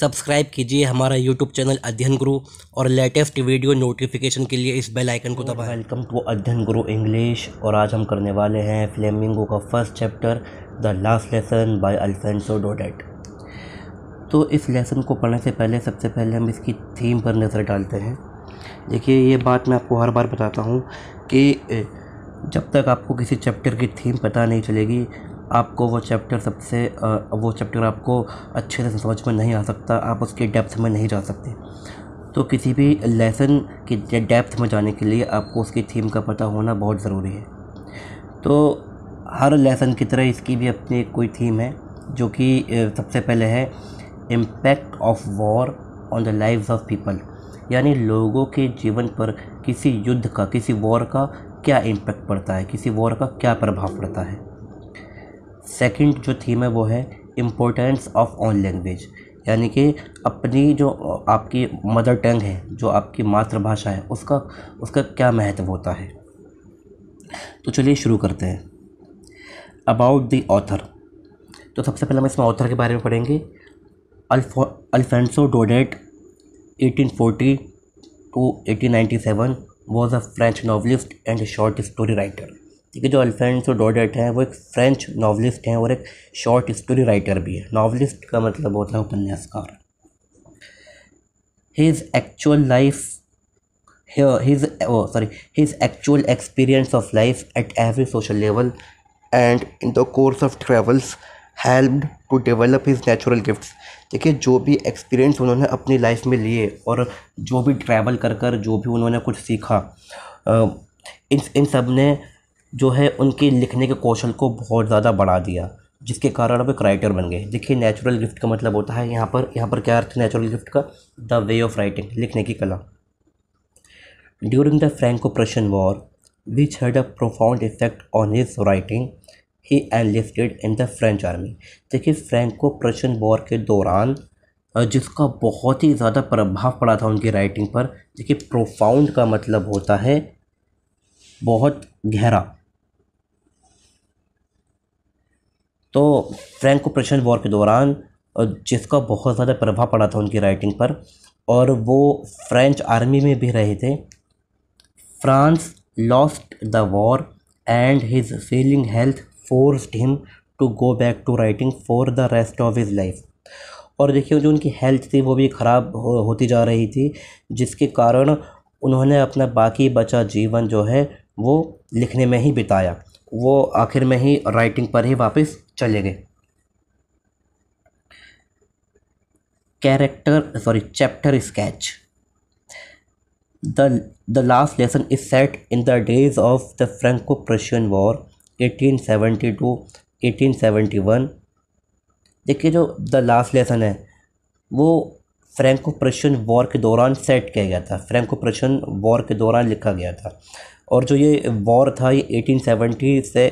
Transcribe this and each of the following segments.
Subscribe कीजिए हमारा YouTube channel अध्ययन गुरु और लेटेस्ट वीडियो नोटिफिकेशन के लिए इस बेल आइकन को दबाएं वेलकम टू अध्ययन गुरु इंग्लिश और आज हम करने वाले हैं फ्लेमिंगो का first chapter the last lesson by Alphonse Daudet तो इस लेसन को पढ़ने से पहले सबसे पहले हम इसकी थीम पर नज़र डालते हैं देखिए ये बात मैं आपको हर बार बताता हूँ कि जब तक आपको किसी चैप्टर की थीम पता नहीं चलेगी आपको वो चैप्टर सबसे वो चैप्टर आपको अच्छे से समझ में नहीं आ सकता आप उसके डेप्थ में नहीं जा सकते तो किसी भी लेसन के डेप्थ में जाने के लिए आपको उसकी थीम का पता होना बहुत ज़रूरी है तो हर लेसन की तरह इसकी भी अपनी कोई थीम है जो कि सबसे पहले है impact of war on the live of people यानी लोगों के जीवन पर किसी युद्ध का किसी वॉर का क्या इम्पैक्ट पड़ता है किसी वॉर का क्या प्रभाव पड़ता है सेकंड जो थीम है वो है इम्पोर्टेंस ऑफ ऑन लैंग्वेज यानी कि अपनी जो आपकी मदर टंग है जो आपकी मातृभाषा है उसका उसका क्या महत्व होता है तो चलिए शुरू करते हैं अबाउट द ऑथर तो सबसे पहले हम इसमें ऑथर के बारे में पढ़ेंगे Alphonse Daudet 1840 to 1897 was a French novelist and short story writer देखिए जो अल्फेंसो डोडेट हैं वो एक फ्रेंच नावलिस्ट हैं और एक शॉर्ट स्टोरी राइटर भी है नावलिस्ट का मतलब होता है उपन्यासकार his actual life his sorry his actual experience of life at every social level and in the course of travels help to develop his natural gifts देखिए जो भी एक्सपीरियंस उन्होंने अपनी लाइफ में लिए और जो भी ट्रैवल कर कर जो भी उन्होंने कुछ सीखा इन इन सब ने जो है उनके लिखने के कौशल को बहुत ज़्यादा बढ़ा दिया जिसके कारण अब एक राइटर बन गए देखिए नेचुरल गिफ्ट का मतलब होता है यहाँ पर यहाँ पर क्या अर्थ नेचुरल गिफ्ट का द वे ऑफ राइटिंग लिखने की कला during the Franco Prussian war which had a profound effect on his writing he enlisted in the French army देखिए फ्रेंको प्रशन वॉर के दौरान जिसका बहुत ही ज़्यादा प्रभाव पड़ा था उनकी राइटिंग पर देखिए प्रोफाउंड का मतलब होता है बहुत गहरा तो फ्रेंको प्रशन वॉर के दौरान जिसका बहुत ज़्यादा प्रभाव पड़ा था उनकी राइटिंग पर और वो फ्रेंच आर्मी में भी रहे थे France lost the war and his feeling health forced him to go back to writing for the rest of his life और देखिए जो उनकी हेल्थ थी वो भी ख़राब हो, होती जा रही थी जिसके कारण उन्होंने अपना बाकी बचा जीवन जो है वो लिखने में ही बिताया वो आखिर में ही राइटिंग पर ही वापस चले गए character sorry chapter sketch the the last lesson is set in the days of the Franco Prussian war 1872 1871 देखिए जो द लास्ट लेसन है वो फ्रैंको प्रशियन वॉर के दौरान सेट किया गया था फ्रैंको प्रशियन वॉर के दौरान लिखा गया था और जो ये वॉर था ये 1870 से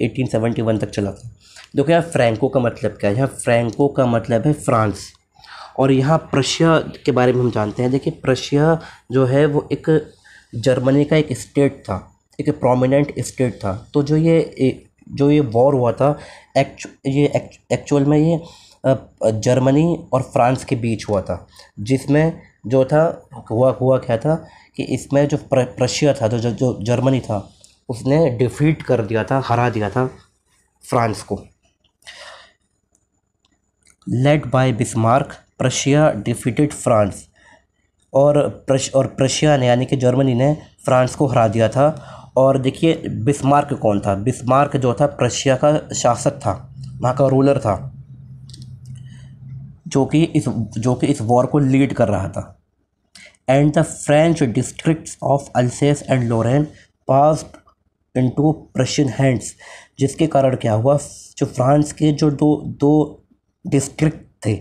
1871 तक चला था देखो यहाँ फ्रैंको का मतलब क्या है यहाँ फ्रैंको का मतलब है फ्रांस और यहाँ प्रशिया के बारे में हम जानते हैं देखिए प्रशिया जो है वो एक जर्मनी का एक स्टेट था एक प्रोमिनेंट स्टेट था तो जो ये जो ये वॉर हुआ था एक्चु ये एक्चुअल में ये जर्मनी और फ्रांस के बीच हुआ था जिसमें जो था हुआ हुआ क्या था कि इसमें जो प्रशिया था जो जो जर्मनी था उसने डिफीट कर दिया था हरा दिया था फ्रांस को led by Bismarck Prussia defeated France और प्रश और प्रशिया ने यानी कि जर्मनी ने फ्रांस को हरा दिया था और देखिए बिस्मार्क कौन था बिस्मार्क जो था प्रशिया का शासक था वहाँ का रूलर था जो कि इस जो कि इस वॉर को लीड कर रहा था and the French districts of Alsace and Lorraine pass into Prussian hands जिसके कारण क्या हुआ जो फ्रांस के जो दो दो डिस्ट्रिक्ट थे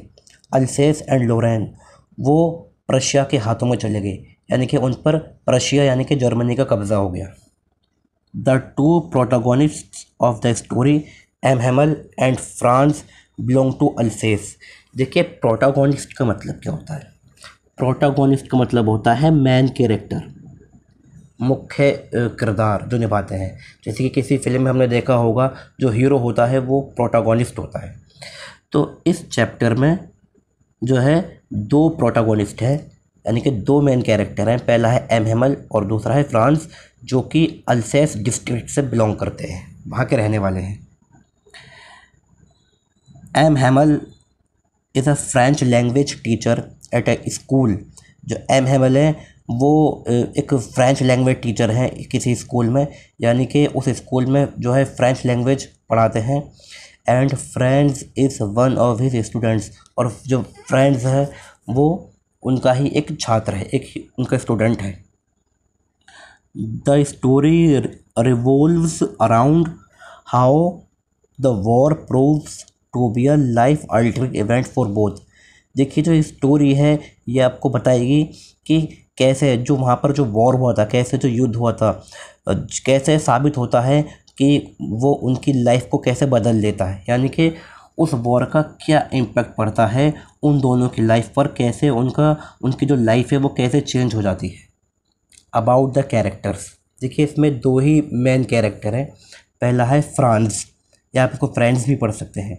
अल्सेस एंड लोरेन वो प्रशिया के हाथों में चले गए यानी कि उन पर प्रशिया यानी कि जर्मनी का कब्ज़ा हो गया the two protagonist of the story M Hamel and Franz belong to Alsace देखिए प्रोटागोनिस्ट का मतलब क्या होता है प्रोटागोनिस्ट का मतलब होता है मैन कैरेक्टर मुख्य किरदार जो निभाते हैं जैसे कि किसी फिल्म में हमने देखा होगा जो हीरो होता है वो प्रोटागोनिस्ट होता है तो इस चैप्टर में जो है दो प्रोटागोनिस्ट हैं यानी कि दो मेन कैरेक्टर हैं पहला है एम हेमल और दूसरा है फ्रांस जो कि अलसेस डिस्ट्रिक्ट से बिलोंग करते हैं वहाँ के रहने वाले हैं M Hamel is a French language teacher at a school जो एम हेमल है वो एक फ्रेंच लैंग्वेज टीचर हैं किसी स्कूल में यानी कि उस स्कूल में जो है फ्रेंच लैंग्वेज पढ़ाते हैं and Franz is one of his students और जो फ्रेंड्स है वो उनका ही एक छात्र है एक उनका स्टूडेंट है the story revolves around how the war proves to be a life altering event for both देखिए जो स्टोरी है ये आपको बताएगी कि कैसे जो वहाँ पर जो वॉर हुआ था कैसे जो युद्ध हुआ था कैसे साबित होता है कि वो उनकी लाइफ को कैसे बदल देता है यानी कि उस वॉर का क्या इम्पैक्ट पड़ता है उन दोनों की लाइफ पर कैसे उनका उनकी जो लाइफ है वो कैसे चेंज हो जाती है अबाउट द कैरेक्टर्स देखिए इसमें दो ही मेन कैरेक्टर हैं पहला है फ्रांस या आप इसको फ्रेंड्स भी पढ़ सकते हैं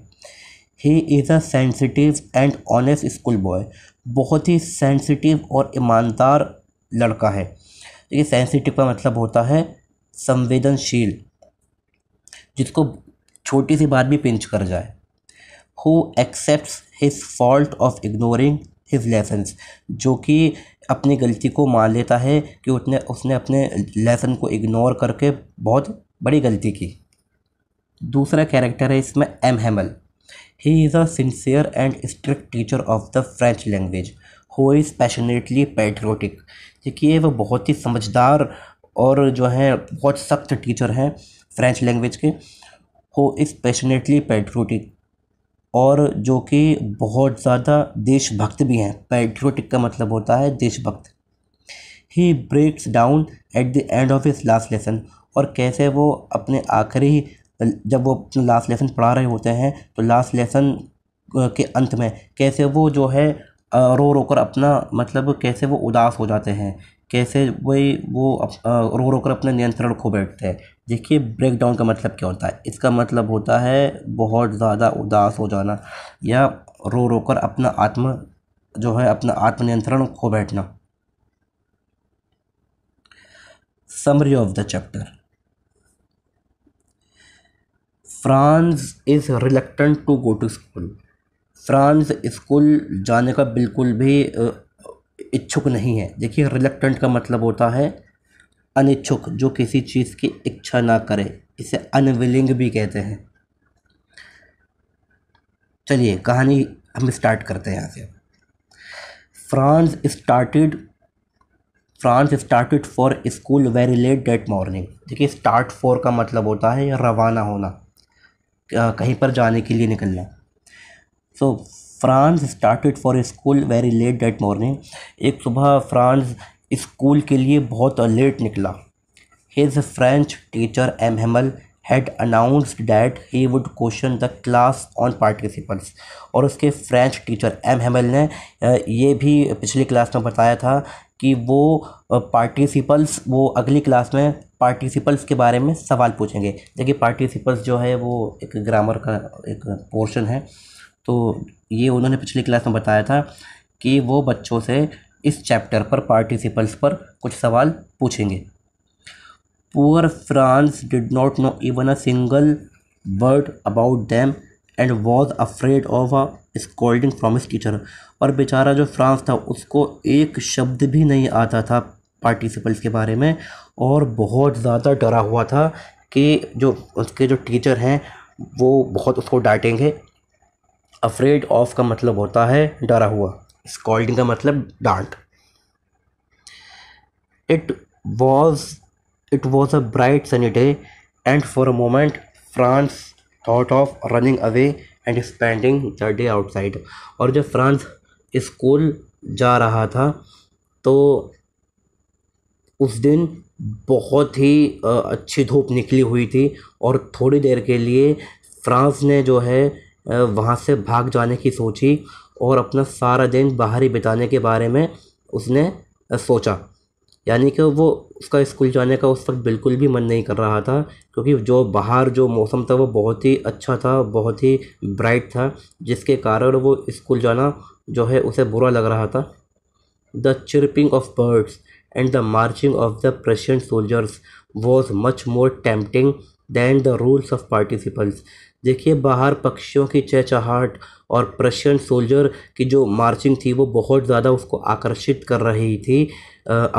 he is a sensitive and honest school boy बहुत ही सेंसिटिव और ईमानदार लड़का है देखिए सेंसिटिव का मतलब होता है संवेदनशील जिसको छोटी सी बात भी पिंच कर जाए who accept his fault of ignoring his lessons जो कि अपनी गलती को मान लेता है कि उसने उसने अपने लेसन को इग्नोर करके बहुत बड़ी गलती की दूसरा कैरेक्टर है इसमें M Hamel he is a sincere and strict teacher of the French language who is passionately patriotic देखिए वह बहुत ही समझदार और जो है बहुत सख्त टीचर हैं फ्रेंच लैंग्वेज के हो इस पैशनेटली पेट्रोटिक और जो कि बहुत ज़्यादा देशभक्त भी हैं पेट्रोटिक का मतलब होता है देशभक्त he breaks down at the end of his last lesson और कैसे वो अपने आखिरी जब वो लास्ट लेसन पढ़ा रहे होते हैं तो लास्ट लेसन के अंत में कैसे वो जो है रो रो कर अपना मतलब कैसे वो उदास हो जाते हैं कैसे वही वो रो रो कर अपने नियंत्रण खो बैठते हैं देखिए ब्रेकडाउन का मतलब क्या होता है इसका मतलब होता है बहुत ज़्यादा उदास हो जाना या रो रो कर अपना आत्मा जो है अपना आत्मनियंत्रण खो बैठना summary of the chapter Franz is reluctant to go to school Franz school जाने का बिल्कुल भी इच्छुक नहीं है देखिए रिलेक्टेंट का मतलब होता है अनिच्छुक जो किसी चीज़ की इच्छा ना करे इसे अनविलिंग भी कहते हैं चलिए कहानी हम स्टार्ट करते हैं यहाँ से Franz started Franz started for school very late that morning देखिए स्टार्ट फॉर का मतलब होता है रवाना होना कहीं पर जाने के लिए निकलना so Franz started for school very late that morning एक सुबह फ्रांस स्कूल के लिए बहुत लेट निकला his French teacher M Hamel had announced that he would question the class on participles और उसके फ्रेंच टीचर एम हेमल ने ये भी पिछली क्लास में बताया था कि वो पार्टिसिपल्स वो अगली क्लास में पार्टिसिपल्स के बारे में सवाल पूछेंगे देखिए पार्टिसिपल्स जो है वो एक ग्रामर का एक पोर्शन है तो ये उन्होंने पिछली क्लास में बताया था कि वो बच्चों से इस चैप्टर पर पार्टिसिपल्स पर कुछ सवाल पूछेंगे poor Franz did not know even a single word about them and was afraid of a scolding from his teacher और बेचारा जो फ्रांस था उसको एक शब्द भी नहीं आता था पार्टिसिपल्स के बारे में और बहुत ज़्यादा डरा हुआ था कि जो उसके जो टीचर हैं वो बहुत उसको डांटेंगे अफ्रेड ऑफ का मतलब होता है डरा हुआ स्कॉल्डिंग का मतलब डांट it was it was a bright sunny day and for a moment Franz thought of running away and spending the day outside और जब फ्रांस स्कूल जा रहा था तो उस दिन बहुत ही अच्छी धूप निकली हुई थी और थोड़ी देर के लिए फ्रांस ने जो है वहाँ से भाग जाने की सोची और अपना सारा दिन बाहर ही बिताने के बारे में उसने सोचा यानी कि वो उसका स्कूल जाने का उस वक्त बिल्कुल भी मन नहीं कर रहा था क्योंकि जो बाहर जो मौसम था वो बहुत ही अच्छा था बहुत ही ब्राइट था जिसके कारण वो स्कूल जाना जो है उसे बुरा लग रहा था the chirping of birds and the marching of the Prussian soldiers was much more tempting than the rules of participles देखिए बाहर पक्षियों की चहचहाट और प्रशियन सोल्जर की जो मार्चिंग थी वो बहुत ज़्यादा उसको आकर्षित कर रही थी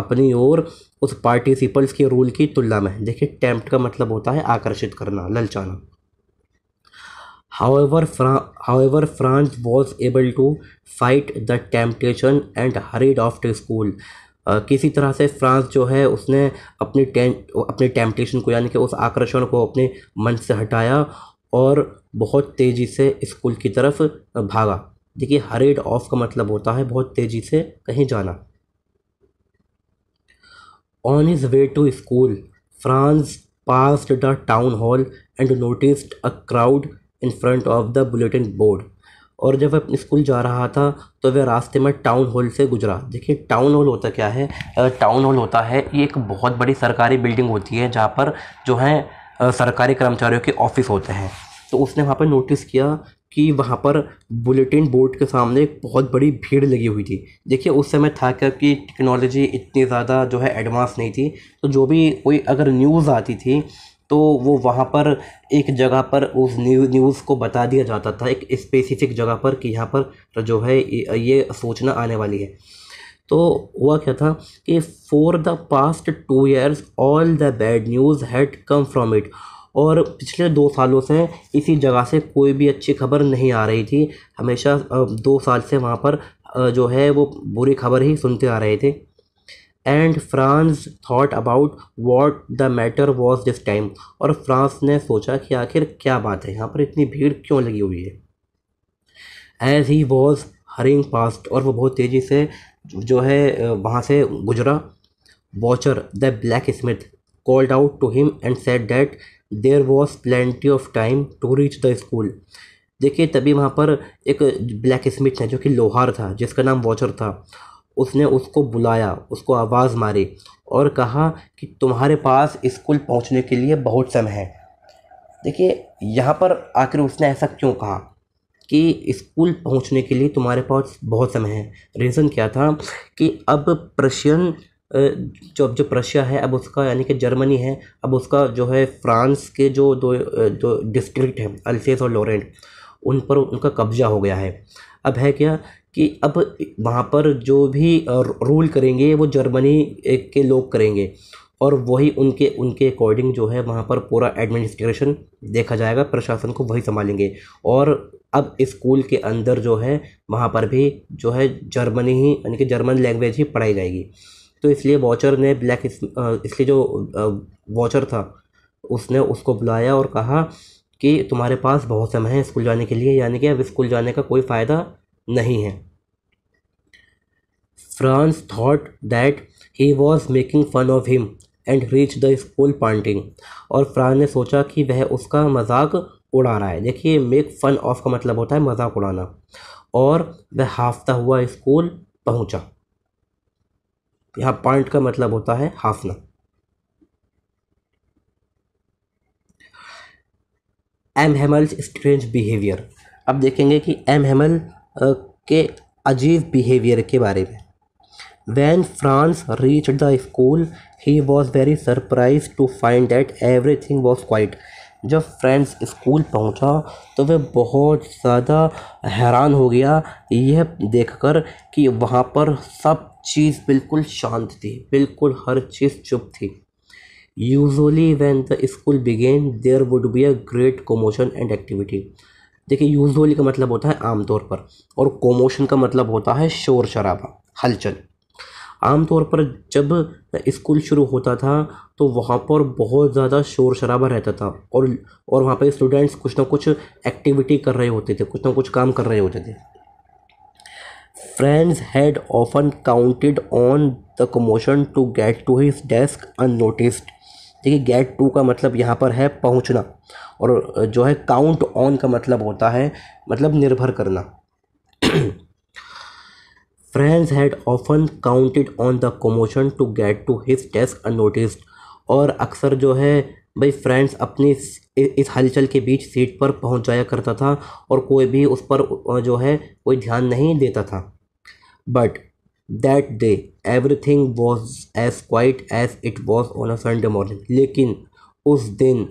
अपनी ओर उस पार्टिसिपल्स के रूल की तुलना में देखिए टेम्प्ट का मतलब होता है आकर्षित करना ललचाना however Fra- however Franz was able to fight the temptation and hurried off to school किसी तरह से फ्रांस जो है उसने अपने टें अपने टेम्पटेशन को यानी कि उस आकर्षण को अपने मन से हटाया और बहुत तेज़ी से स्कूल की तरफ भागा देखिए हरेड ऑफ का मतलब होता है बहुत तेज़ी से कहीं जाना on his way to school Franz passed the town hall and noticed a crowd in front of the bulletin board और जब वह अपने स्कूल जा रहा था तो वह रास्ते में टाउन हॉल से गुजरा देखिए टाउन हॉल होता क्या है टाउन हॉल होता है ये एक बहुत बड़ी सरकारी बिल्डिंग होती है जहाँ पर जो है सरकारी कर्मचारियों के ऑफिस होते हैं तो उसने वहाँ पर नोटिस किया कि वहाँ पर बुलेटिन बोर्ड के सामने एक बहुत बड़ी भीड़ लगी हुई थी देखिए उस समय था क्या कि टेक्नोलॉजी इतनी ज़्यादा जो है एडवांस नहीं थी तो जो भी कोई अगर न्यूज़ आती थी तो वो वहाँ पर एक जगह पर उस न्यूज़ न्यूज़ को बता दिया जाता था एक स्पेसिफिक जगह पर कि यहाँ पर जो है ये सूचना आने वाली है तो हुआ क्या था कि for the past two years all the bad news had come from it और पिछले दो सालों से इसी जगह से कोई भी अच्छी खबर नहीं आ रही थी हमेशा दो साल से वहाँ पर जो है वो बुरी खबर ही सुनते आ रहे थे and Franz thought about what the matter was this time और फ्रांस ने सोचा कि आखिर क्या बात है यहाँ पर इतनी भीड़ क्यों लगी हुई है as he was hurrying past और वो बहुत तेज़ी से जो है वहाँ से गुजरा Wachter the blacksmith called out to him and said that there was plenty of time to reach the school देखिए तभी वहाँ पर एक ब्लैक स्मिथ है जो कि लोहार था जिसका नाम वॉचर था उसने उसको बुलाया उसको आवाज़ मारी और कहा कि तुम्हारे पास स्कूल पहुँचने के लिए बहुत समय है देखिए यहाँ पर आखिर उसने ऐसा क्यों कहा कि स्कूल पहुँचने के लिए तुम्हारे पास बहुत समय है रीज़न क्या था कि अब प्रशियन जो जो प्रशिया है अब उसका यानी कि जर्मनी है अब उसका जो है फ्रांस के जो दो जो डिस्ट्रिक्ट हैं अल्सेस और लोरेंट उन पर उनका कब्जा हो गया है अब है क्या कि अब वहाँ पर जो भी रूल करेंगे वो जर्मनी के लोग करेंगे और वही उनके उनके अकॉर्डिंग जो है वहाँ पर पूरा एडमिनिस्ट्रेशन देखा जाएगा प्रशासन को वही संभालेंगे और अब स्कूल के अंदर जो है वहाँ पर भी जो है जर्मनी ही यानी कि जर्मन लैंग्वेज ही पढ़ाई जाएगी तो इसलिए वॉचर ने ब्लैक इस, इसलिए जो वॉचर था उसने उसको बुलाया और कहा कि तुम्हारे पास बहुत समय है स्कूल जाने के लिए यानी कि अब स्कूल जाने का कोई फ़ायदा नहीं है Franz thought that he was making fun of him and reach the school panting और फ्रांस ने सोचा कि वह उसका मजाक उड़ा रहा है देखिए मेक फन ऑफ का मतलब होता है मजाक उड़ाना और वह हाफता हुआ स्कूल पहुंचा यहाँ पॉइंट का मतलब होता है हाफना एम हेमल स्ट्रेंज बिहेवियर अब देखेंगे कि एम हेमल के अजीब बिहेवियर के बारे में when Franz reach the school he was very surprise to find that everything was quiet जब फ्रेंड्स स्कूल पहुँचा तो वह बहुत ज़्यादा हैरान हो गया यह देखकर कि वहाँ पर सब चीज़ बिल्कुल शांत थी बिल्कुल हर चीज़ चुप थी usually when the school began there would be a great commotion and activity देखिए यूजली का मतलब होता है आमतौर पर और कोमोशन का मतलब होता है शोर शराबा हलचल आमतौर पर जब स्कूल शुरू होता था तो वहाँ पर बहुत ज़्यादा शोर शराबा रहता था और और वहाँ पर स्टूडेंट्स कुछ ना कुछ एक्टिविटी कर रहे होते थे कुछ ना कुछ काम कर रहे होते थे Franz had often counted on the commotion to get to his desk unnoticed. देखिए गेट टू का मतलब यहाँ पर है पहुँचना और जो है काउंट ऑन का मतलब होता है मतलब निर्भर करना Franz had often counted on the commotion to get to his desk unnoticed और अक्सर जो है भाई फ्रेंड्स अपनी इस हलचल के बीच सीट पर पहुंच जाया करता था और कोई भी उस पर जो है कोई ध्यान नहीं देता था but that day thing was as quiet as it was on a Sunday morning लेकिन उस दिन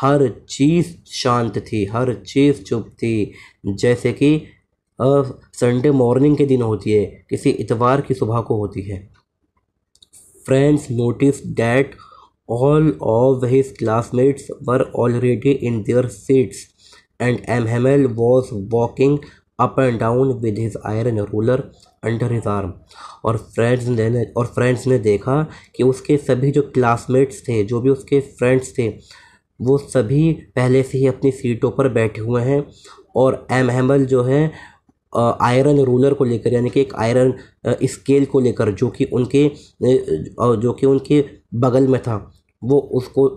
हर चीज़ शांत थी हर चीज़ चुप थी जैसे कि संडे मॉर्निंग के दिन होती है किसी इतवार की सुबह को होती है Franz noticed that all of his classmates were already in already seats and M Hamel was walking up and down with his iron ruler under his arm और फ्रेंड्स ने और फ्रेंड्स ने देखा कि उसके सभी जो क्लासमेट्स थे जो भी उसके फ्रेंड्स थे वो सभी पहले से ही अपनी सीटों पर बैठे हुए हैं और एम हेमल जो है आयरन रूलर को लेकर यानी कि एक आयरन स्केल को लेकर जो कि उनके जो कि उनके बगल में था वो उसको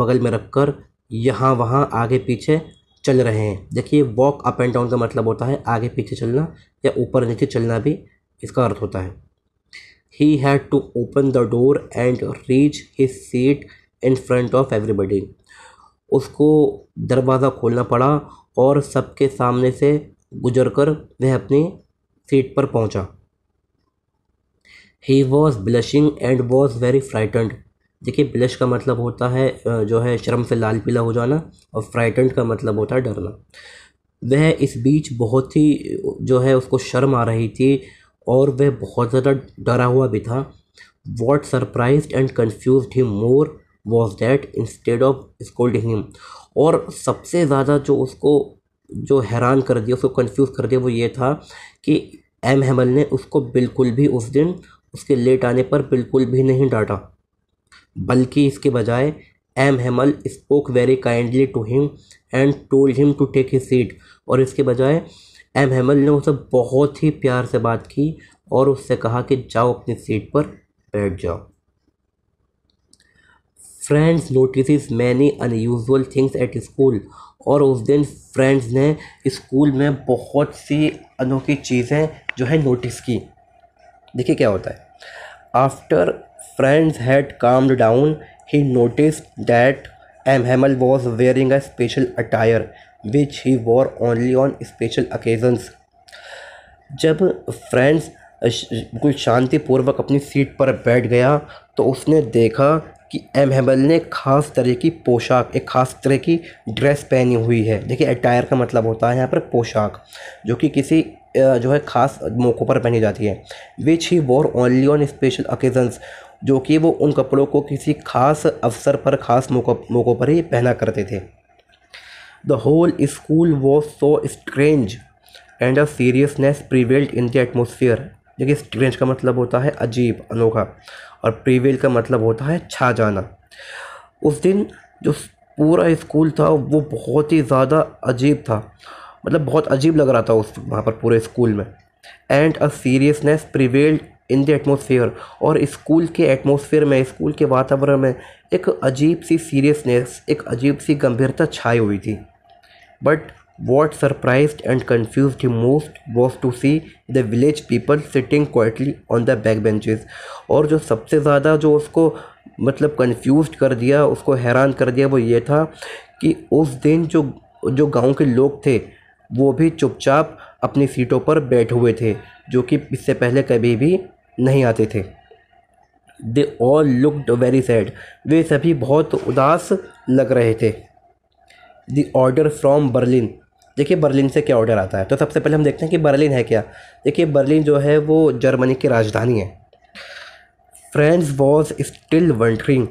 बगल में रखकर यहाँ वहाँ आगे पीछे चल रहे हैं देखिए वॉक अप एंड डाउन का मतलब होता है आगे पीछे चलना या ऊपर नीचे चलना भी इसका अर्थ होता है he had to open the door and reach his seat in front of everybody उसको दरवाज़ा खोलना पड़ा और सबके सामने से गुजर कर वह अपनी सीट पर पहुंचा। He was blushing and was very frightened देखिए ब्लश का मतलब होता है जो है शर्म से लाल पीला हो जाना और फ्राइटेंड का मतलब होता है डरना वह इस बीच बहुत ही जो है उसको शर्म आ रही थी और वह बहुत ज़्यादा डरा हुआ भी था what surprised and confused him more was that instead of scolding him और सबसे ज़्यादा जो उसको जो हैरान कर दिया उसको कंफ्यूज कर दिया वो ये था कि एम हेमल ने उसको बिल्कुल भी उस दिन उसके लेट आने पर बिल्कुल भी नहीं डांटा बल्कि इसके बजाय M Hamel spoke very kindly to him and told him to take his seat और इसके बजाय एम हेमल ने उसे बहुत ही प्यार से बात की और उससे कहा कि जाओ अपनी सीट पर बैठ जाओ Franz noticed many unusual things at school और उस दिन फ्रेंड्स ने स्कूल में बहुत सी अनोखी चीज़ें जो है नोटिस की देखिए क्या होता है after Franz had calmed down he noticed that M Hamel was wearing a special attire which he wore only on special occasions जब फ्रेंड्स बिल्कुल शांतिपूर्वक अपनी सीट पर बैठ गया तो उसने देखा कि एम हेबल ने खास तरह की पोशाक एक खास तरह की ड्रेस पहनी हुई है देखिए अटायर का मतलब होता है यहाँ पर पोशाक जो कि किसी जो है खास मौक़ों पर पहनी जाती है which he wore only on special occasions जो कि वो उन कपड़ों को किसी खास अवसर पर खास मौक़ों पर ही पहना करते थे the whole school was so strange and a seriousness prevailed in the atmosphere देखिए स्ट्रेंज का मतलब होता है अजीब अनोखा और प्रीवेल का मतलब होता है छा जाना उस दिन जो पूरा स्कूल था वो बहुत ही ज़्यादा अजीब था मतलब बहुत अजीब लग रहा था उस वहाँ पर पूरे स्कूल में and a seriousness prevailed in the atmosphere और स्कूल के एटमोसफियर में स्कूल के वातावरण में एक अजीब सी सीरियसनेस एक अजीब सी गंभीरता छाई हुई थी but What surprised and confused him most was to see the village people sitting quietly on the back benches. और जो सबसे ज़्यादा जो उसको मतलब confused कर दिया उसको हैरान कर दिया वो ये था कि उस दिन जो जो गांव के लोग थे वो भी चुपचाप अपनी सीटों पर बैठे हुए थे जो कि इससे पहले कभी भी नहीं आते थे they all looked very sad वे सभी बहुत उदास लग रहे थे द ऑर्डर फ्रॉम बर्लिन देखिए बर्लिन से क्या ऑर्डर आता है तो सबसे पहले हम देखते हैं कि बर्लिन है क्या देखिए बर्लिन जो है वो जर्मनी की राजधानी है Franz was still wondering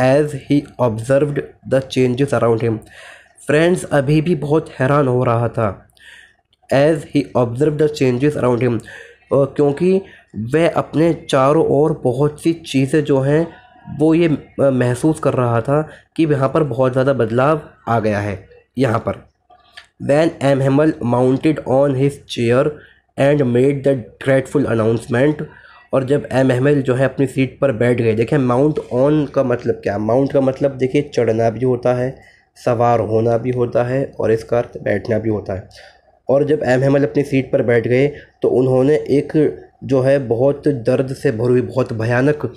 as he observed the changes around him Franz अभी भी बहुत हैरान हो रहा था as he observe the changes around him क्योंकि वह अपने चारों ओर बहुत सी चीज़ें जो हैं वो ये महसूस कर रहा था कि यहाँ पर बहुत ज़्यादा बदलाव आ गया है यहाँ पर M Hamel mounted on his chair and made the grateful announcement और जब एम हेमल जो है अपनी सीट पर बैठ गए देखें माउंट ऑन का मतलब क्या माउंट का मतलब देखिए चढ़ना भी होता है सवार होना भी होता है और इसका अर्थ बैठना भी होता है और जब एम हेमल अपनी सीट पर बैठ गए तो उन्होंने एक जो है बहुत दर्द से भरी हुई बहुत भयानक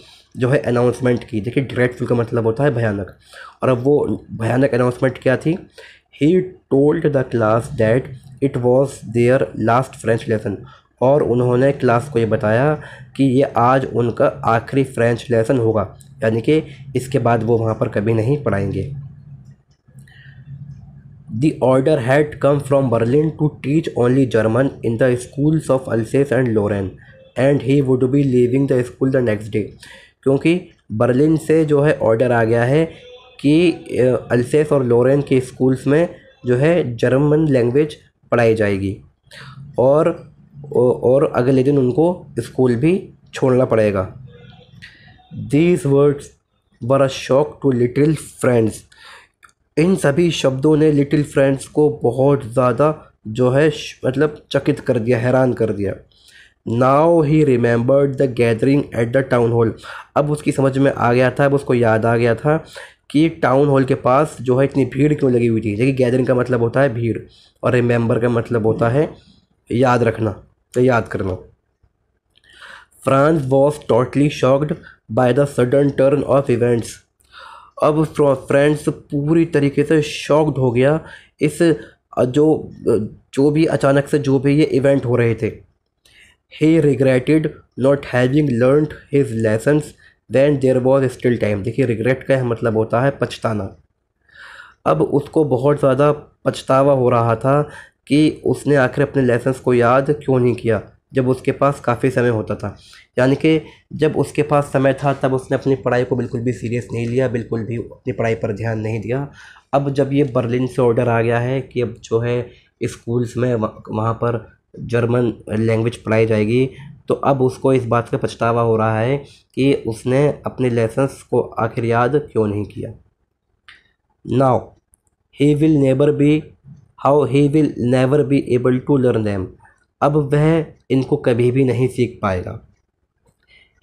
जो है अनाउंसमेंट की देखिए ड्रेडफुल का मतलब होता है भयानक और अब वो भयानक अनाउंसमेंट क्या थी he told the class that it was their last French lesson. और उन्होंने क्लास को ये बताया कि ये आज उनका आखिरी फ्रेंच लेसन होगा यानी कि इसके बाद वो वहाँ पर कभी नहीं पढ़ाएंगे the order had come from Berlin to teach only German in the schools of Alsace and Lorraine and he would be leaving the school the next day क्योंकि बर्लिन से जो है ऑर्डर आ गया है कि अल्सेस और लोरेन के स्कूल्स में जो है जर्मन लैंग्वेज पढ़ाई जाएगी और और अगले दिन उनको स्कूल भी छोड़ना पड़ेगा these words were a shock to little Franz इन सभी शब्दों ने लिटिल फ्रेंड्स को बहुत ज़्यादा जो है मतलब चकित कर दिया हैरान कर दिया now he remembered the gathering at the town hall अब उसकी समझ में आ गया था अब उसको याद आ गया था कि टाउन हॉल के पास जो है इतनी भीड़ क्यों लगी हुई थी देखिए गैदरिंग का मतलब होता है भीड़ और रिमेंबर का मतलब होता है याद रखना तो याद करना Franz was totally shocked by the sudden turn of events अब फ्रेंड्स पूरी तरीके से शॉक्ड हो गया इस जो जो भी अचानक से जो भी ये इवेंट हो रहे थे he regretted not having learn his lessons then there was still time देखिए रिग्रेट का मतलब होता है पछताना अब उसको बहुत ज़्यादा पछतावा हो रहा था कि उसने आखिर अपने लेसन्स को याद क्यों नहीं किया जब उसके पास काफ़ी समय होता था यानी कि जब उसके पास समय था तब उसने अपनी पढ़ाई को बिल्कुल भी सीरियस नहीं लिया बिल्कुल भी अपनी पढ़ाई पर ध्यान नहीं दिया अब जब ये बर्लिन से ऑर्डर आ गया है कि अब जो है स्कूल्स में वहाँ पर जर्मन लैंग्वेज पढ़ाई जाएगी तो अब उसको इस बात का पछतावा हो रहा है कि उसने अपने लेसन्स को आखिर याद क्यों नहीं किया now he will never be how he will never be able to learn them अब वह इनको कभी भी नहीं सीख पाएगा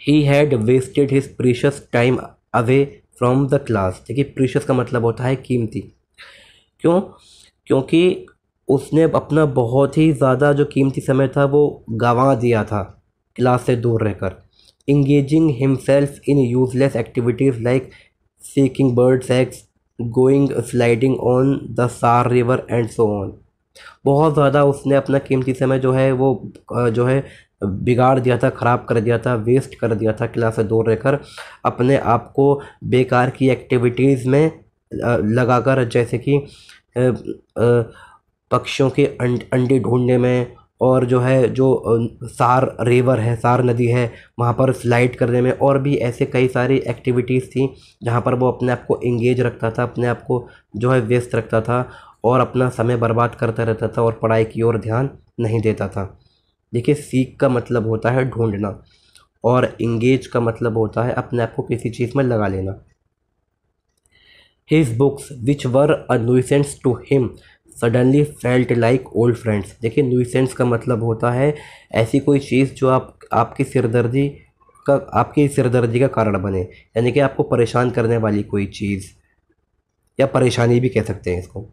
he had wasted his precious time away from the class देखिए प्रीशस का मतलब होता है कीमती क्यों क्योंकि उसने अपना बहुत ही ज़्यादा जो कीमती समय था वो गंवा दिया था क्लास से दूर रहकर engaging himself in useless activities like seeking birds eggs going sliding on the Saar river and so on बहुत ज़्यादा उसने अपना कीमती समय जो है वो जो है बिगाड़ दिया था ख़राब कर दिया था वेस्ट कर दिया था क्लास से दूर रहकर अपने आप को बेकार की एक्टिविटीज़ में लगाकर जैसे कि पक्षियों के अं-, अंडे ढूंढने में और जो है जो सार रिवर है सार नदी है वहाँ पर स्लाइड करने में और भी ऐसे कई सारी एक्टिविटीज़ थी जहाँ पर वो अपने आप को इंगेज रखता था अपने आप को जो है व्यस्त रखता था और अपना समय बर्बाद करता रहता था और पढ़ाई की ओर ध्यान नहीं देता था देखिए सीख का मतलब होता है ढूंढना और इंगेज का मतलब होता है अपने आप को किसी चीज़ में लगा लेना his books which were a to him suddenly felt like old friends देखिए न्यूसेंस का मतलब होता है ऐसी कोई चीज़ जो आप आपकी सिरदर्दी का आपकी सिरदर्दी का कारण बने यानी कि आपको परेशान करने वाली कोई चीज़ या परेशानी भी कह सकते हैं इसको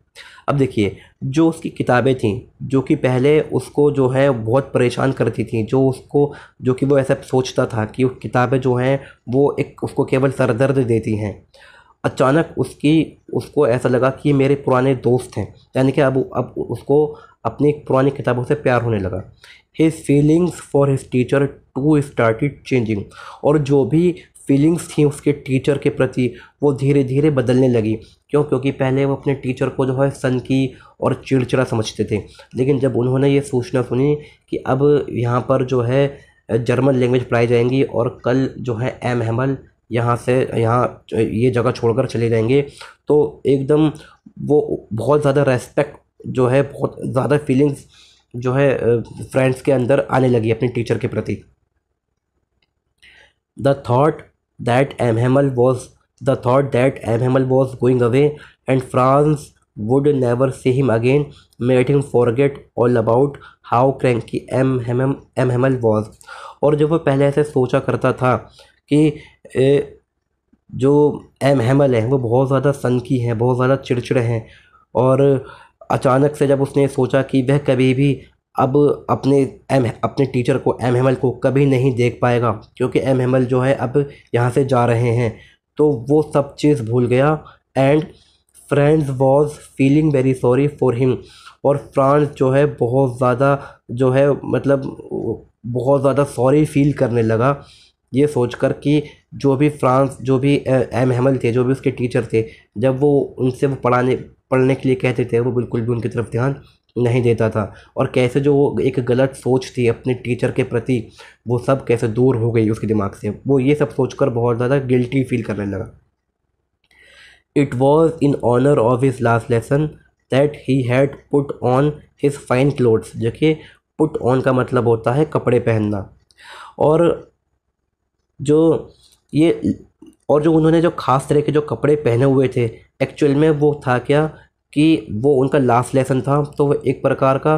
अब देखिए जो उसकी किताबें थीं जो कि पहले उसको जो है बहुत परेशान करती थी जो उसको जो कि वो ऐसा सोचता था कि किताबें जो हैं वो एक उसको केवल सरदर्द देती हैं अचानक उसकी उसको ऐसा लगा कि मेरे पुराने दोस्त हैं यानी कि अब अब उसको अपनी पुरानी किताबों से प्यार होने लगा his feelings for his teacher too start changing और जो भी फीलिंग्स थी उसके टीचर के प्रति वो धीरे धीरे बदलने लगी क्यों क्योंकि पहले वो अपने टीचर को जो है सन की और चिड़चिड़ा समझते थे लेकिन जब उन्होंने ये सूचना सुनी कि अब यहाँ पर जो है जर्मन लैंग्वेज पढ़ाई जाएंगी और कल जो है एम हेमल यहाँ से यहाँ ये जगह छोड़कर चले जाएंगे तो एकदम वो बहुत ज़्यादा रेस्पेक्ट जो है बहुत ज़्यादा फीलिंग्स जो है फ्रेंड्स के अंदर आने लगी अपने टीचर के प्रति the thought that M Hamel was the thought that M Hamel was going away and Franz would never see him again again made him forget all about how cranky M Ham M Hamel was और जब वो पहले ऐसे सोचा करता था कि जो एम हेमल हैं वो बहुत ज़्यादा सनकी हैं बहुत ज़्यादा चिड़चिड़े हैं और अचानक से जब उसने सोचा कि वह कभी भी अब अपने एम अपने टीचर को एम हेमल को कभी नहीं देख पाएगा क्योंकि एम हेमल जो है अब यहाँ से जा रहे हैं तो वो सब चीज़ भूल गया and Franz was feeling very sorry for him और फ्रांस जो है बहुत ज़्यादा जो है मतलब बहुत ज़्यादा सॉरी फील करने लगा ये सोचकर कि जो भी फ्रांस जो भी एम हेमल थे जो भी उसके टीचर थे जब वो उनसे वो पढ़ाने पढ़ने के लिए कहते थे वो बिल्कुल भी उनकी तरफ ध्यान नहीं देता था और कैसे जो वो एक गलत सोच थी अपने टीचर के प्रति वो सब कैसे दूर हो गई उसके दिमाग से वो ये सब सोचकर बहुत ज़्यादा गिल्टी फील करने लगा it was in honour of his last lesson that he had put on his fine clothes देखिए पुट ऑन का मतलब होता है कपड़े पहनना और जो ये और जो उन्होंने जो ख़ास तरह के जो कपड़े पहने हुए थे एक्चुअल में वो था क्या कि वो उनका लास्ट लेसन था तो वो एक प्रकार का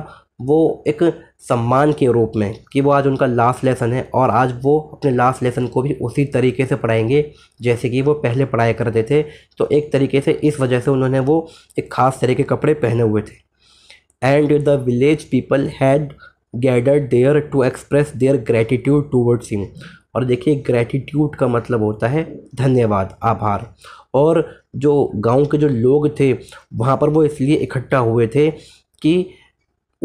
वो एक सम्मान के रूप में कि वो आज उनका लास्ट लेसन है और आज वो अपने लास्ट लेसन को भी उसी तरीके से पढ़ाएंगे जैसे कि वो पहले पढ़ाया करते थे तो एक तरीके से इस वजह से उन्होंने वो एक ख़ास तरह के कपड़े पहने हुए थे and the village people had gathered there to express their gratitude towards him और देखिए ग्रैटिट्यूड का मतलब होता है धन्यवाद आभार और जो गांव के जो लोग थे वहाँ पर वो इसलिए इकट्ठा हुए थे कि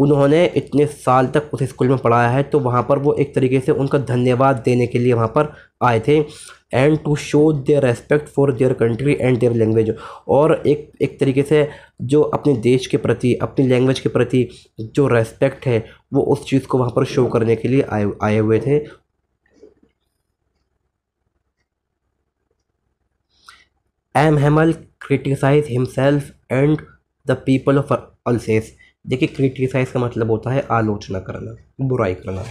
उन्होंने इतने साल तक उस स्कूल में पढ़ाया है तो वहाँ पर वो एक तरीके से उनका धन्यवाद देने के लिए वहाँ पर आए थे and to show their respect for their country and their language और एक एक तरीके से जो अपने देश के प्रति अपनी लैंग्वेज के प्रति जो रेस्पेक्ट है वो उस चीज़ को वहाँ पर शो करने के लिए आए आए हुए थे M Hamel criticise himself and the people of Alsace देखिए क्रिटिसाइज का मतलब होता है आलोचना करना बुराई करना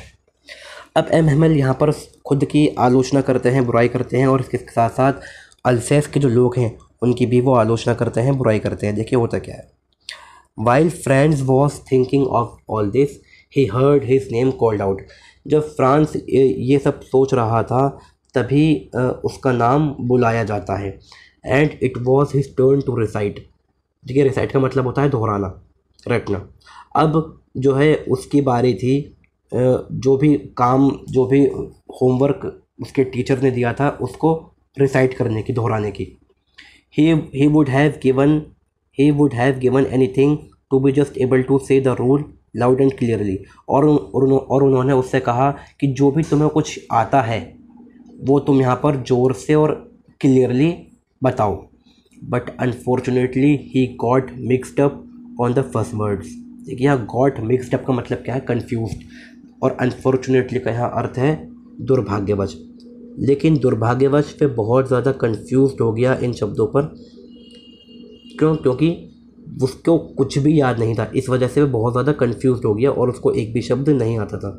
अब एम हेमल यहाँ पर खुद की आलोचना करते हैं बुराई करते हैं और इसके साथ साथ अल्सेस के जो लोग हैं उनकी भी वो आलोचना करते हैं बुराई करते हैं देखिए होता क्या है while Franz was thinking of all this he heard his name called out जब फ्रांस ये सब सोच रहा था तभी उसका नाम बुलाया जाता है and it was his turn to recite ठीक है रिसाइट का मतलब होता है दोहराना रटना अब जो है उसकी बारी थी जो भी काम जो भी होमवर्क उसके टीचर ने दिया था उसको रिसाइट करने की दोहराने की he he would have given he would have given thing to be just able to say the rule loud and clearly और, और उन्होंने उससे कहा कि जो भी तुम्हें कुछ आता है वो तुम यहाँ पर ज़ोर से और क्लियरली बताओ but unfortunately he got mixed up on the first words देखिए यहाँ गॉट मिक्सड अप का मतलब क्या है कन्फ्यूज और अनफॉर्चुनेटली का यहाँ अर्थ है दुर्भाग्यवश लेकिन दुर्भाग्यवश पे बहुत ज़्यादा कन्फ्यूज हो गया इन शब्दों पर क्यों क्योंकि उसको कुछ भी याद नहीं था इस वजह से वह बहुत ज़्यादा कन्फ्यूज हो गया और उसको एक भी शब्द नहीं आता था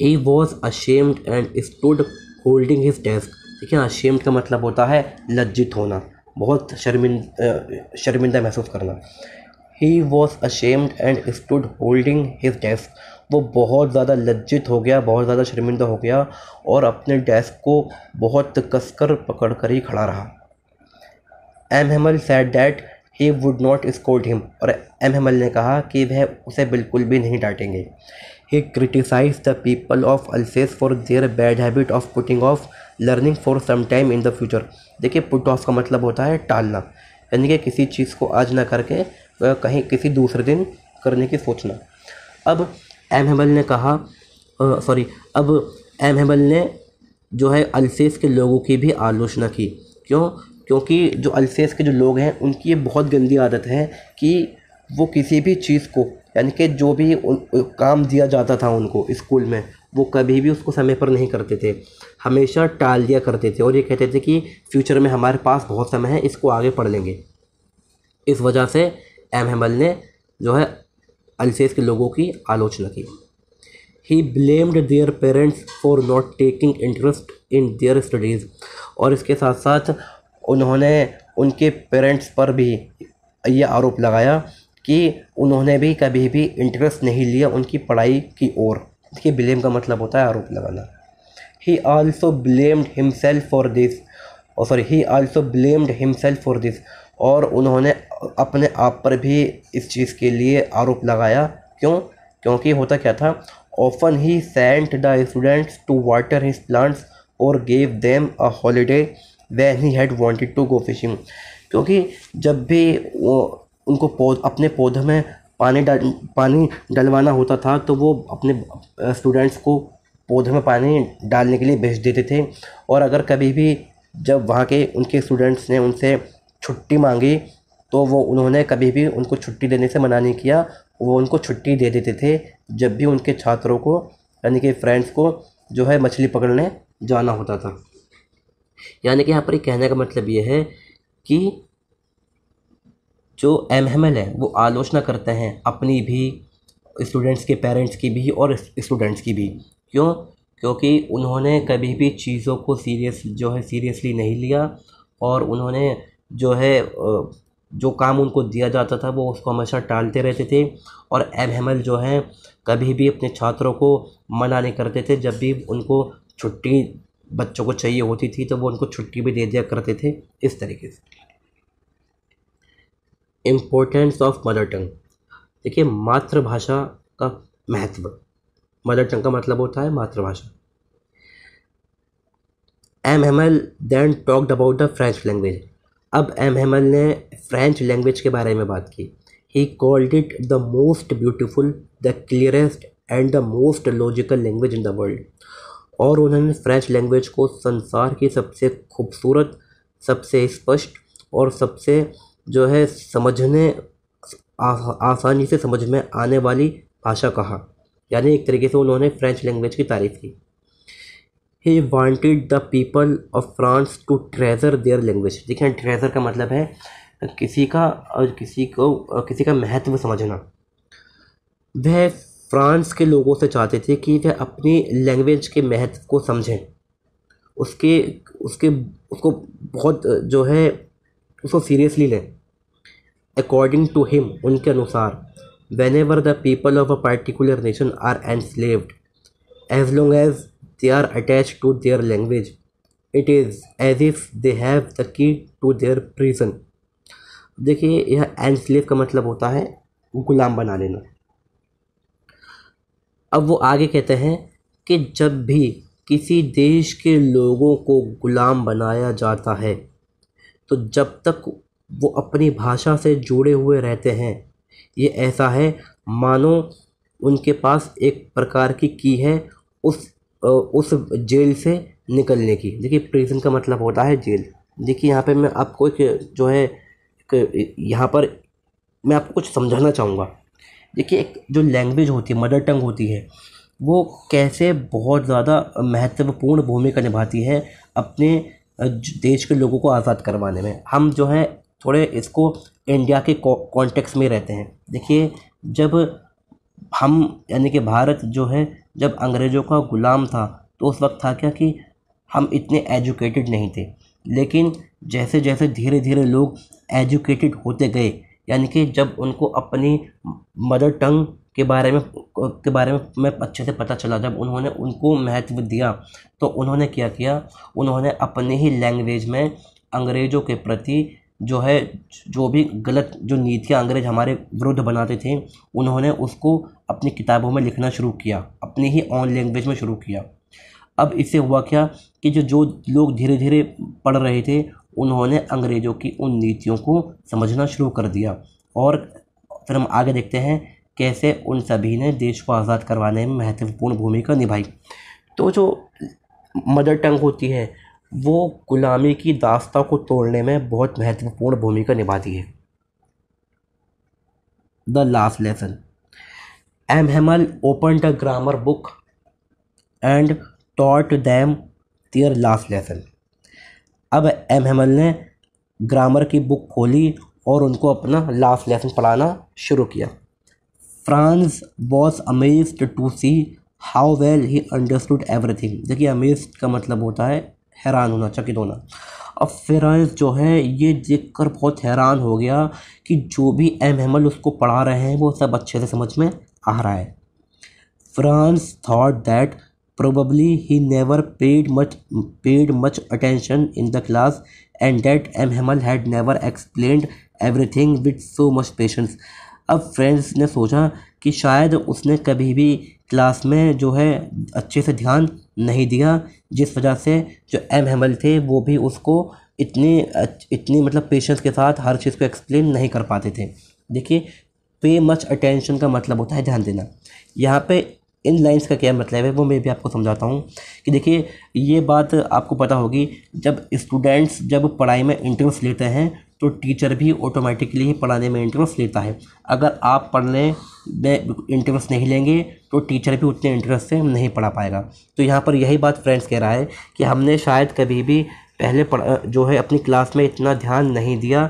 he was ashamed and stood holding his desk ठीक है ना शेम का मतलब होता है लज्जित होना बहुत शर्मिंद शर्मिंदा महसूस करना he was ashamed and stood holding his desk वो बहुत ज़्यादा लज्जित हो गया बहुत ज़्यादा शर्मिंदा हो गया और अपने डेस्क को बहुत कसकर पकड़ कर ही खड़ा रहा M Hamel said that he would not scold him और एम हेमल ने कहा कि वह उसे बिल्कुल भी नहीं डांटेंगे he criticise the people of Alsace for their bad habit of putting off learning for some time in the future देखिए पुट ऑफ का मतलब होता है टालना यानी कि किसी चीज़ को आज ना करके कहीं किसी दूसरे दिन करने की सोचना अब एम हेबल ने कहा सॉरी अब एम हेबल ने जो है अलसेस के लोगों की भी आलोचना की क्यों क्योंकि जो अलसेस के जो लोग हैं उनकी ये बहुत गंदी आदत है कि वो किसी भी चीज़ को यानी कि जो भी उन, काम दिया जाता था उनको स्कूल में वो कभी भी उसको समय पर नहीं करते थे हमेशा टाल दिया करते थे और ये कहते थे कि फ्यूचर में हमारे पास बहुत समय है इसको आगे पढ़ लेंगे इस वजह से एम हेमल ने जो है अलसेस के लोगों की आलोचना की he blamed their parents for not taking interest in their studies और इसके साथ साथ उन्होंने उनके पेरेंट्स पर भी ये आरोप लगाया कि उन्होंने भी कभी भी इंटरेस्ट नहीं लिया उनकी पढ़ाई की ओर देखिए ब्लेम का मतलब होता है आरोप लगाना he also blamed himself for this और sorry he also blamed himself for this और उन्होंने अपने आप पर भी इस चीज़ के लिए आरोप लगाया क्यों क्योंकि होता क्या था often he sent the students to water his plants और gave them a holiday when he had wanted to go fishing क्योंकि जब भी वो उनको पौध अपने पौधों में पानी डाल पानी डलवाना होता था तो वो अपने स्टूडेंट्स को पौधे में पानी डालने के लिए भेज देते थे और अगर कभी भी जब वहाँ के उनके स्टूडेंट्स ने उनसे छुट्टी मांगी तो वो उन्होंने कभी भी उनको छुट्टी देने से मना नहीं किया वो उनको छुट्टी दे देते थे जब भी उनके छात्रों को यानी कि फ्रेंड्स को जो है मछली पकड़ने जाना होता था यानी कि यहाँ पर कहने का मतलब ये है कि जो एम एम एल है वो आलोचना करते हैं अपनी भी स्टूडेंट्स के पेरेंट्स की भी और स्टूडेंट्स की भी क्यों क्योंकि उन्होंने कभी भी चीज़ों को सीरियस जो है सीरियसली नहीं लिया और उन्होंने जो है जो काम उनको दिया जाता था वो उसको हमेशा टालते रहते थे और एम एल जो है कभी भी अपने छात्रों को मना नहीं करते थे जब भी उनको छुट्टी बच्चों को चाहिए होती थी तो वो उनको छुट्टी भी दे दिया करते थे इस तरीके से इम्पोर्टेंस ऑफ मदर टंग देखिए मातृभाषा का महत्व मदर टंग का मतलब होता है मातृभाषा M L then talked about the French language अब एम एल ने फ्रेंच लैंग्वेज के बारे में बात की he called it the most beautiful the clearest and the most logical language in the world और उन्होंने फ्रेंच लैंग्वेज को संसार की सबसे खूबसूरत सबसे स्पष्ट और सबसे जो है समझने आसानी से समझ में आने वाली भाषा कहा यानी एक तरीके से उन्होंने फ्रेंच लैंग्वेज की तारीफ की he wanted the people of France to treasure their language देखिए ट्रेजर का मतलब है किसी का और किसी को किसी का महत्व समझना वह फ्रांस के लोगों से चाहते थे कि वह अपनी लैंग्वेज के महत्व को समझें उसके उसके उसको बहुत जो है उसको सीरियसली लें अकॉर्डिंग टू हिम उनके अनुसार whenever the people of a particular nation are enslaved as long as they are attach to their language it is as if they have the key to their prison देखिए यह enslave का मतलब होता है गुलाम बना लेना अब वो आगे कहते हैं कि जब भी किसी देश के लोगों को गुलाम बनाया जाता है तो जब तक वो अपनी भाषा से जुड़े हुए रहते हैं ये ऐसा है मानो उनके पास एक प्रकार की की है उस उस जेल से निकलने की देखिए प्रिजन का मतलब होता है जेल देखिए यहाँ पे मैं आपको एक जो है यहाँ पर मैं आपको कुछ समझाना चाहूँगा देखिए एक जो लैंग्वेज होती है मदर टंग होती है वो कैसे बहुत ज़्यादा महत्वपूर्ण भूमिका निभाती है अपने देश के लोगों को आज़ाद करवाने में हम जो है थोड़े इसको इंडिया के कॉन्टेक्स्ट में रहते हैं देखिए जब हम यानी कि भारत जो है जब अंग्रेज़ों का ग़ुलाम था तो उस वक्त था क्या कि हम इतने एजुकेटेड नहीं थे लेकिन जैसे जैसे धीरे धीरे लोग एजुकेटेड होते गए यानी कि जब उनको अपनी मदर टंग के बारे में के बारे में मैं अच्छे से पता चला जब उन्होंने उनको महत्व दिया तो उन्होंने क्या किया उन्होंने अपने ही लैंग्वेज में अंग्रेज़ों के प्रति जो है जो भी गलत जो नीतियाँ अंग्रेज हमारे विरुद्ध बनाते थे उन्होंने उसको अपनी किताबों में लिखना शुरू किया अपनी ही ऑन लैंग्वेज में शुरू किया अब इससे हुआ क्या कि जो जो लोग धीरे धीरे पढ़ रहे थे उन्होंने अंग्रेज़ों की उन नीतियों को समझना शुरू कर दिया और फिर हम आगे देखते हैं कैसे उन सभी ने देश को आज़ाद करवाने में महत्वपूर्ण भूमिका निभाई तो जो मदर टंग होती है वो गुलामी की दास्ता को तोड़ने में बहुत महत्वपूर्ण भूमिका निभाती है the last lesson M Hamel open the grammar book and taught them their last lesson अब एम हेमल ने ग्रामर की बुक खोली और उनको अपना लास्ट लेसन पढ़ाना शुरू किया Franz was amaze to see how well he understood everything देखिए अमेज का मतलब होता है हैरान होना चकित होना अब फ्रांस जो है ये देख कर बहुत हैरान हो गया कि जो भी एम हेमल उसको पढ़ा रहे हैं वो सब अच्छे से समझ में आ रहा है Franz thought that he never paid much paid much attention in the class and that M Hamel had never explained every thing with so much patience अब फ्रेंड्स ने सोचा कि शायद उसने कभी भी क्लास में जो है अच्छे से ध्यान नहीं दिया जिस वजह से जो एम हेमल थे वो भी उसको इतने इतनी मतलब पेशेंस के साथ हर चीज़ को एक्सप्लेन नहीं कर पाते थे देखिए पे मच अटेंशन का मतलब होता है ध्यान देना यहाँ पे इन लाइंस का क्या मतलब है वो मैं भी आपको समझाता हूँ कि देखिए ये बात आपको पता होगी जब स्टूडेंट्स जब पढ़ाई में इंटरेस्ट लेते हैं तो टीचर भी ऑटोमेटिकली ही पढ़ाने में इंटरेस्ट लेता है अगर आप पढ़ने में इंटरेस्ट नहीं लेंगे तो टीचर भी उतने इंटरेस्ट से नहीं पढ़ा पाएगा तो यहाँ पर यही बात फ्रेंड्स कह रहा है कि हमने शायद कभी भी पहले जो है अपनी क्लास में इतना ध्यान नहीं दिया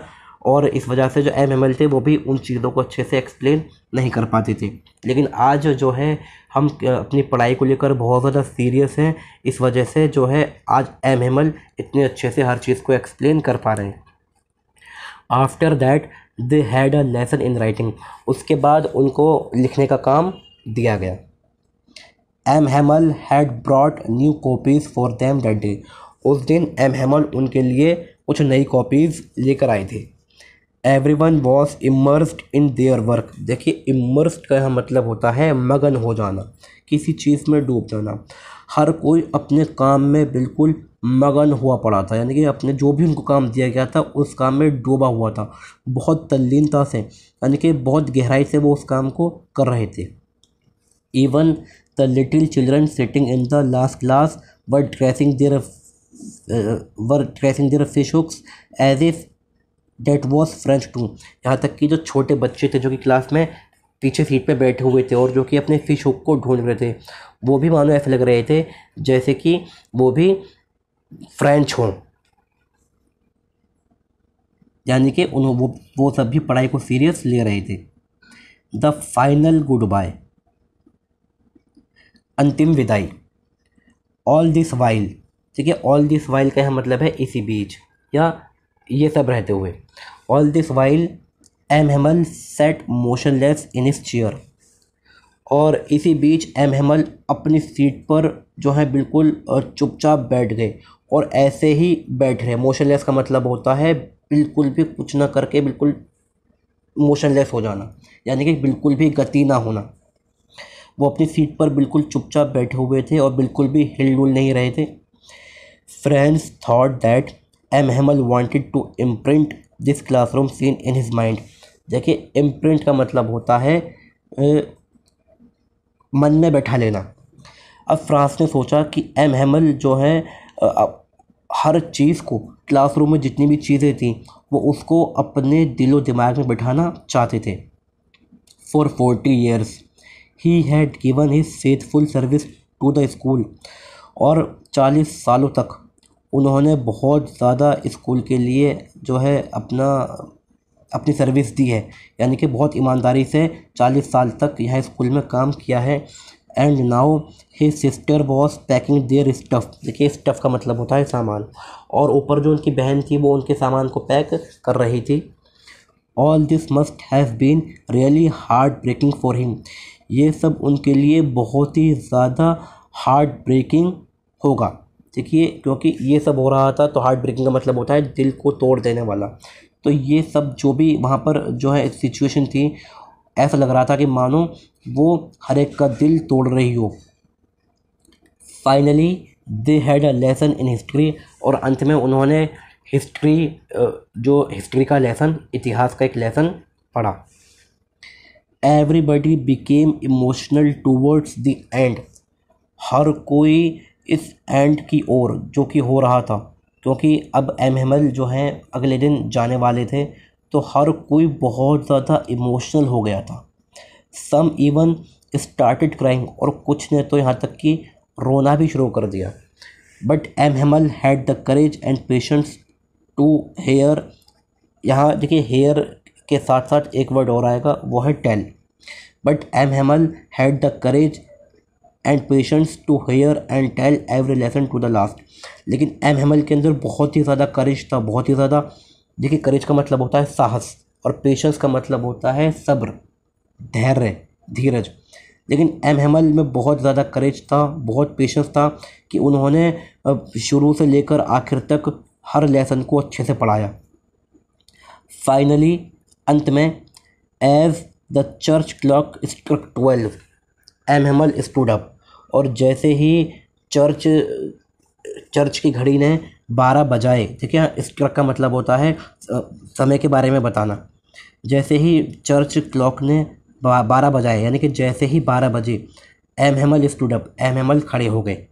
और इस वजह से जो एम एम थे वो भी उन चीज़ों को अच्छे से एक्सप्लेन नहीं कर पाते थे लेकिन आज जो है हम अपनी पढ़ाई को लेकर बहुत ज़्यादा सीरियस हैं इस वजह से जो है आज एम एम इतने अच्छे से हर चीज़ को एक्सप्लेन कर पा रहे हैं after that they had a lesson in writing उसके बाद उनको लिखने का काम दिया गया M Hamel had brought new copies for them that day उस दिन एम हेमल उनके लिए कुछ नई कॉपीज़ लेकर आए थे everyone was immersed in their work देखिए इमर्स्ड का मतलब होता है मगन हो जाना किसी चीज़ में डूब जाना हर कोई अपने काम में बिल्कुल मगन हुआ पड़ा था यानी कि अपने जो भी उनको काम दिया गया था उस काम में डूबा हुआ था बहुत तल्लीनता से यानी कि बहुत गहराई से वो उस काम को कर रहे थे even the little children sitting in the last class were tracing their were tracing their fish hooks as if that was French too यहाँ तक कि जो छोटे बच्चे थे जो कि क्लास में पीछे सीट पे बैठे हुए थे और जो कि अपने फ़िश हुक को ढूंढ रहे थे वो भी मानो ऐसे लग रहे थे जैसे कि वो भी फ्रेंच हों यानी कि उन्होंने वो वो सब भी पढ़ाई को सीरियस ले रहे थे द फाइनल गुड बाय अंतिम विदाई ऑल दिस वाइल ठीक है ऑल दिस वाइल का मतलब है इसी बीच या ये सब रहते हुए all this while M Hamel sat motionless in his chair और इसी बीच एम हेमल अपनी सीट पर जो है बिल्कुल चुपचाप बैठ गए और ऐसे ही बैठ रहे मोशनलेस का मतलब होता है बिल्कुल भी कुछ ना करके बिल्कुल मोशनलेस हो जाना यानी कि बिल्कुल भी गति ना होना वो अपनी सीट पर बिल्कुल चुपचाप बैठे हुए थे और बिल्कुल भी हिलडुल नहीं रहे थे Franz thought that M Hamel wanted to imprint this classroom scene in his mind देखिए इम्प्रिंट का मतलब होता है ए, मन में बैठा लेना अब फ्रांस ने सोचा कि एम हेमल जो है हर चीज़ को क्लासरूम में जितनी भी चीज़ें थी वो उसको अपने दिलो दिमाग में बिठाना चाहते थे for forty years he had given his faithful service to the school और चालीस सालों तक उन्होंने बहुत ज़्यादा स्कूल के लिए जो है अपना अपनी सर्विस दी है यानी कि बहुत ईमानदारी से चालीस साल तक यह स्कूल में काम किया है and now his sister was packing their stuff देखिए स्टफ़ का मतलब होता है सामान और ऊपर जो उनकी बहन थी वो उनके सामान को पैक कर रही थी all this must have been really heartbreaking for him ये सब उनके लिए बहुत ही ज़्यादा हार्ड ब्रेकिंग होगा देखिए क्योंकि ये सब हो रहा था तो हार्ड ब्रेकिंग का मतलब होता है दिल को तोड़ देने वाला तो ये सब जो भी वहाँ पर जो है सिचुएशन थी ऐसा लग रहा था कि मानो वो हर एक का दिल तोड़ रही हो finally they had a lesson in history और अंत में उन्होंने हिस्ट्री जो हिस्ट्री का लेसन इतिहास का एक लेसन पढ़ा everybody became emotional towards the end हर कोई इस एंड की ओर जो कि हो रहा था क्योंकि अब एम हेमल जो हैं अगले दिन जाने वाले थे तो हर कोई बहुत ज़्यादा इमोशनल हो गया था सम इवन स्टार्टेड क्राइंग और कुछ ने तो यहाँ तक कि रोना भी शुरू कर दिया but M Hamel had the courage and patience to hear यहाँ देखिए हेयर के साथ साथ एक वर्ड और आएगा वो है tell but M Hamel had the courage and patience to hear and tell every lesson to the last लेकिन एम हेमल के अंदर बहुत ही ज़्यादा करेज था बहुत ही ज़्यादा देखिए करेज का मतलब होता है साहस और पेशेंस का मतलब होता है सब्र धैर्य धीरज लेकिन एम हेमल में बहुत ज़्यादा करेज था बहुत पेशेंस था कि उन्होंने शुरू से लेकर आखिर तक हर लेसन को अच्छे से पढ़ाया फाइनली अंत में as the church clock struck twelve M Hamel stood up और जैसे ही चर्च चर्च की घड़ी ने बारह बजाए ठीक है इस ट्रक का मतलब होता है समय के बारे में बताना जैसे ही चर्च क्लॉक ने बारह बजाए यानी कि जैसे ही बारह बजे एम हेमल स्टूडप एम हेमल खड़े हो गए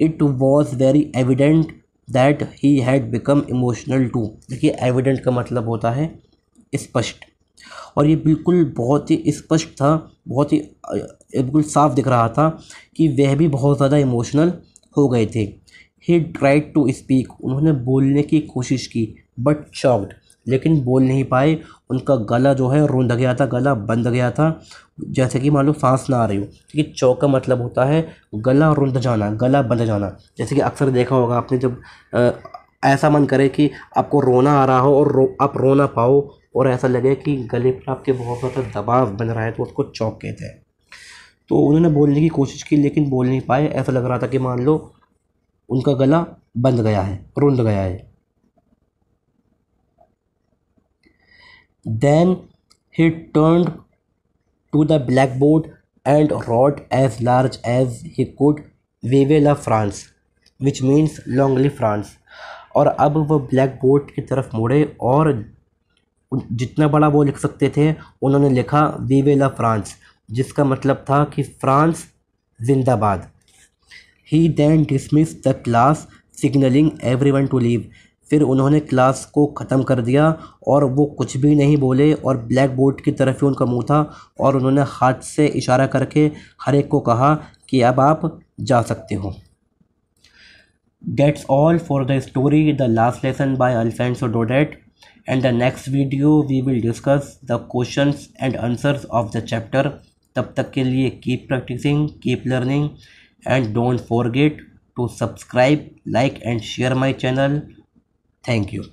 it was very evident that he had become emotional too देखिए एविडेंट का मतलब होता है स्पष्ट और ये बिल्कुल बहुत ही स्पष्ट था बहुत ही बिल्कुल साफ दिख रहा था कि वह भी बहुत ज़्यादा इमोशनल हो गए थे ही ट्राइड टू स्पीक उन्होंने बोलने की कोशिश की बट चॉक्ड लेकिन बोल नहीं पाए उनका गला जो है रूंध गया था गला बंद गया था जैसे कि मान लो सांस ना आ रही हो क्योंकि चौक का मतलब होता है गला रुंध जाना गला बंद जाना जैसे कि अक्सर देखा होगा आपने जब आ, ऐसा मन करे कि आपको रोना आ रहा हो और रो आप रो ना पाओ और ऐसा लगे कि गले पर आपके बहुत ज़्यादा दबाव बन रहा है तो उसको चौक कहते हैं तो उन्होंने बोलने की कोशिश की लेकिन बोल नहीं पाए ऐसा लग रहा था कि मान लो उनका गला बंद गया है रुंद गया है then he turn to the blackboard and wrote as large as he could vive la France which means long live France और अब वह ब्लैक बोर्ड की तरफ मुड़े और जितना बड़ा वो लिख सकते थे उन्होंने लिखा वीवे ला फ्रांस जिसका मतलब था कि फ्रांस जिंदाबाद he then dismiss the class signalling everyone to leave फिर उन्होंने क्लास को ख़त्म कर दिया और वो कुछ भी नहीं बोले और ब्लैक बोर्ड की तरफ ही उनका मुँह था और उन्होंने हाथ से इशारा करके हर एक को कहा कि अब आप जा सकते हो that's all for the story the last lesson by Alphonse Daudet and the next video we will discuss the question and answers of the chapter तब तक के लिए keep practising keep learning and don't forget to subscribe like and share my channel thank you